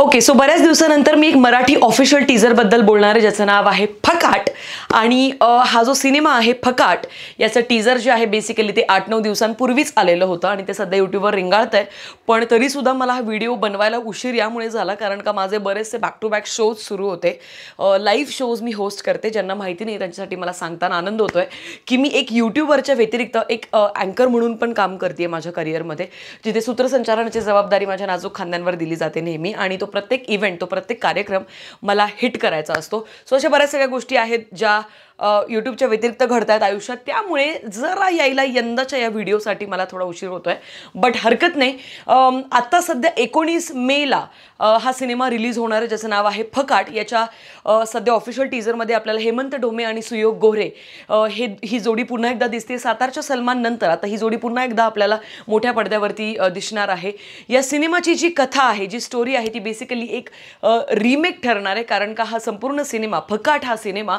okay so बऱ्याच दिवसानंतर मी एक मराठी ऑफिशियल बद्दल बोलणार आहे ज्याचं नाव आहे फकाट आणि हा जो सिनेमा आहे फकाट याचं टीजर जे आहे बेसिकली ते आठ नऊ दिवसांपूर्वीच आलेलं होतं आणि ते सध्या युट्यूबवर रिंगाळत आहे पण तरीसुद्धा मला हा व्हिडिओ बनवायला उशीर यामुळे झाला कारण का माझे बरेचसे बॅक टू बॅक शोज सुरू होते लाईव्ह शोज मी होस्ट करते ज्यांना माहिती नाही त्यांच्यासाठी मला सांगताना आनंद होतो आहे की मी एक यूट्यूबवरच्या व्यतिरिक्त एक अँकर म्हणून पण काम करते माझ्या करिअरमध्ये जिथे सूत्रसंचारणाची जबाबदारी माझ्या नाजूक खांद्यांवर दिली जाते नेहमी आणि तो प्रत्येक इव्हेंट तो प्रत्येक कार्यक्रम मला हिट करायचा असतो सो अशा बऱ्याच सगळ्या गोष्टी आहेत ja यूट्यूबच्या व्यतिरिक्त घडत आहेत आयुष्यात त्यामुळे जरा यायला यंदाच्या या व्हिडिओसाठी मला थोडा उशीर होतो आहे बट हरकत नाही आत्ता सध्या एकोणीस मेला हा सिनेमा रिलीज होणार आहे ज्याचं नाव आहे फकाट याच्या सध्या ऑफिशियल टीजरमध्ये आपल्याला हेमंत डोमे आणि सुयोग गोरे हे ही जोडी पुन्हा एकदा दिसते सातारच्या सलमान नंतर आता ही जोडी पुन्हा एकदा आपल्याला मोठ्या पडद्यावरती दिसणार आहे या सिनेमाची जी कथा आहे जी स्टोरी आहे ती बेसिकली एक रिमेक ठरणार आहे कारण का हा संपूर्ण सिनेमा फकाट हा सिनेमा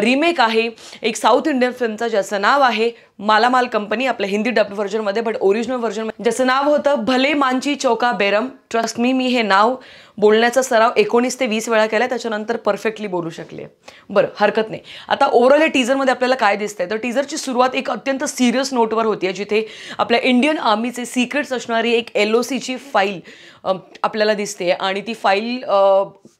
रिमेक एक आहे एक साऊथ इंडियन फिल्मचा ज्याचं नाव आहे मालामाल कंपनी आपल्या हिंदी डब व्हर्जनमध्ये बट ओरिजिनल व्हर्जन ज्याचं नाव होतं भले मानची चौका बेरम ट्रस्ट मी मी हे नाव बोलण्याचा सराव एकोणीस ते वीस वेळा केला त्याच्यानंतर परफेक्टली बोलू शकले बरं हरकत नाही आता ओव्हरऑल या टीझरमध्ये आपल्याला काय दिसतंय तर टीझरची सुरुवात एक अत्यंत सिरियस नोटवर होती जिथे आपल्या इंडियन आर्मीचे सिक्रेट्स असणारी एक एल ओ सीची फाईल आपल्याला दिसते आणि ती फाईल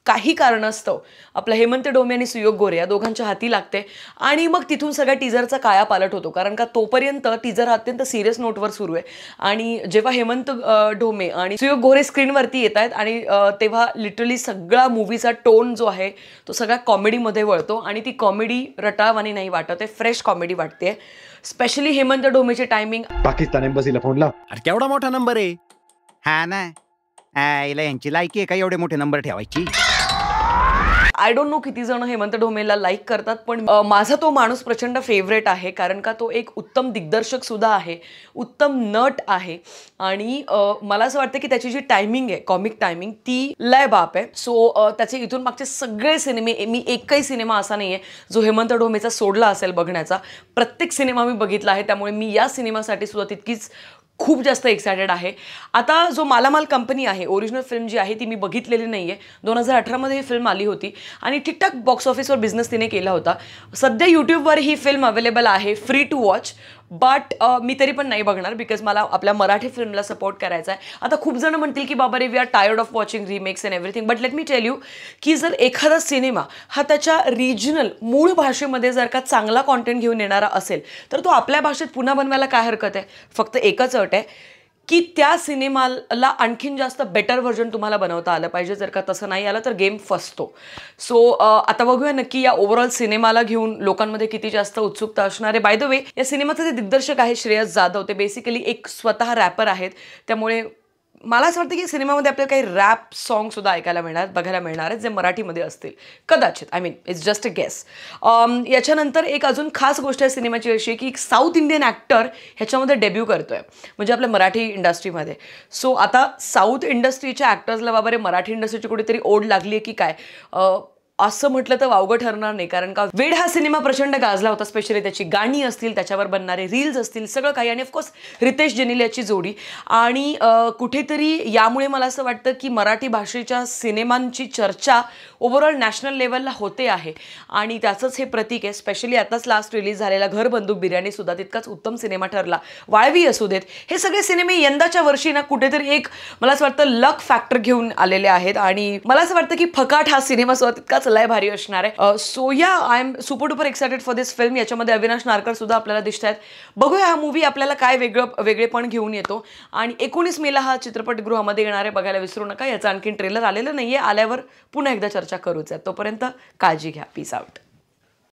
काही कारणास्तव आपला हेमंत डोमे आणि सुयोग गोरे या दोघांच्या हाती लागते आणि मग तिथून सगळ्या टीझरचा काया पालट होतो कारण का आता तोपर्यंत टीजर अत्यंत सिरियस नोटवर सुरू आहे आणि जेव्हा हेमंत ढोमे आणि सुयोग गोरे स्क्रीनवरती येत आहेत आणि तेव्हा लिटरली सगळा मूवीचा टोन जो आहे तो सगळा कॉमेडीमध्ये वळतो आणि ती कॉमेडी रटाळवानी नाही वाटत आहे फ्रेश कॉमेडी वाटते स्पेशली हेमंत ढोमेची टायमिंग पाकिस्तान एम्बसीला फोनला केवढा मोठा नंबर आहे हा ना यांची लायकी आहे का एवढे मोठे नंबर ठेवायची आय डोंट नो किती जण हेमंत ढोमेला लाईक करतात पण माझा तो माणूस प्रचंड फेवरेट आहे कारण का तो एक उत्तम दिग्दर्शक सुद्धा आहे उत्तम नट आहे आणि मला असं वाटतं की त्याची जी टायमिंग आहे कॉमिक टायमिंग ती लय बाप आहे सो त्याचे इथून मागचे सगळे सिनेमे मी एकही सिनेमा असा नाही आहे जो हेमंत ढोमेचा सोडला असेल बघण्याचा प्रत्येक सिनेमा मी बघितला आहे त्यामुळे मी या सिनेमासाठी सुद्धा तितकीच खूप जास्त एक्सायटेड आहे आता जो मालामाल कंपनी आहे ओरिजिनल फिल्म जी आहे ती मी बघितलेली नाही आहे दोन हजार अठरामध्ये ही फिल्म आली होती आणि ठीकठाक बॉक्स ऑफिसवर बिझनेस तिने केला होता सध्या यूट्यूबवर ही फिल्म अवेलेबल आहे free to watch but uh, मी तरी पण नाही बघणार बिकॉज मला आपल्या मराठी फिल्मला सपोर्ट करायचा आहे आता खूप जण म्हणतील की बाबा रे we are tired of watching remakes and everything but let me tell you की जर एखादा सिनेमा हा त्याच्या रिजनल मूळ भाषेमध्ये जर का चांगला कॉन्टेंट घेऊन येणारा असेल तर तो आपल्या भाषेत पुन्हा बनवायला काय हरकत आहे फक्त एकच अट आहे की त्या सिनेमाला आणखीन जास्त बेटर व्हर्जन तुम्हाला बनवता आलं पाहिजे जर का तसं नाही आलं तर गेम फसतो सो आता बघूया नक्की या ओव्हरऑल सिनेमाला घेऊन लोकांमध्ये किती जास्त उत्सुकता असणार आहे बाय द वे या सिनेमाचे जे दिग्दर्शक आहे श्रेयस जाधव ते बेसिकली एक स्वतः रॅपर आहेत त्यामुळे मला असं वाटतं की सिनेमामध्ये आपल्याला काही रॅप सुद्धा ऐकायला मिळणार बघायला मिळणार आहेत जे मराठीमध्ये असतील कदाचित I mean it's just a guess याच्यानंतर एक अजून खास गोष्ट आहे सिनेमाची अशी की एक साऊथ इंडियन ॲक्टर ह्याच्यामध्ये डेब्यू करतो आहे म्हणजे आपल्या मराठी इंडस्ट्रीमध्ये सो आता साऊथ इंडस्ट्रीच्या ॲक्टर्सला बाबा मराठी इंडस्ट्रीची कुठेतरी ओढ लागली आहे की काय असं म्हटलं तर वावगं ठरणार नाही कारण का वेड हा सिनेमा प्रचंड गाजला होता स्पेशली त्याची गाणी असतील त्याच्यावर बनणारे रील्स असतील सगळं काही आणि ऑफकोर्स रितेश जेनिल याची जोडी आणि कुठेतरी यामुळे मला असं वाटतं की मराठी भाषेच्या सिनेमांची चर्चा ओव्हरऑल नॅशनल लेवलला होते आहे आणि त्याचंच हे प्रतीक आहे स्पेशली आताच लास्ट रिलीज झालेला घरबंदूक बंदूक बिर्याणीसुद्धा तितकाच उत्तम सिनेमा ठरला वाळवी असू देत हे सगळे सिनेमे यंदाच्या वर्षी ना कुठेतरी एक मला असं वाटतं लक फॅक्टर घेऊन आलेले आहेत आणि मला असं वाटतं की फकाट हा सुद्धा तितकाच खरंच लय भारी असणार आहे सो या I am super duper excited for this film याच्यामध्ये अविनाश नारकर सुद्धा आपल्याला दिसत आहेत बघूया हा मूवी आपल्याला काय वेगळं वेगळेपण घेऊन येतो आणि एकोणीस मेला हा चित्रपटगृहामध्ये येणार आहे बघायला विसरू नका याचा आणखीन ट्रेलर आलेलं नाही आहे आल्यावर पुन्हा एकदा चर्चा करूच आहे तोपर्यंत काळजी घ्या पीस आउट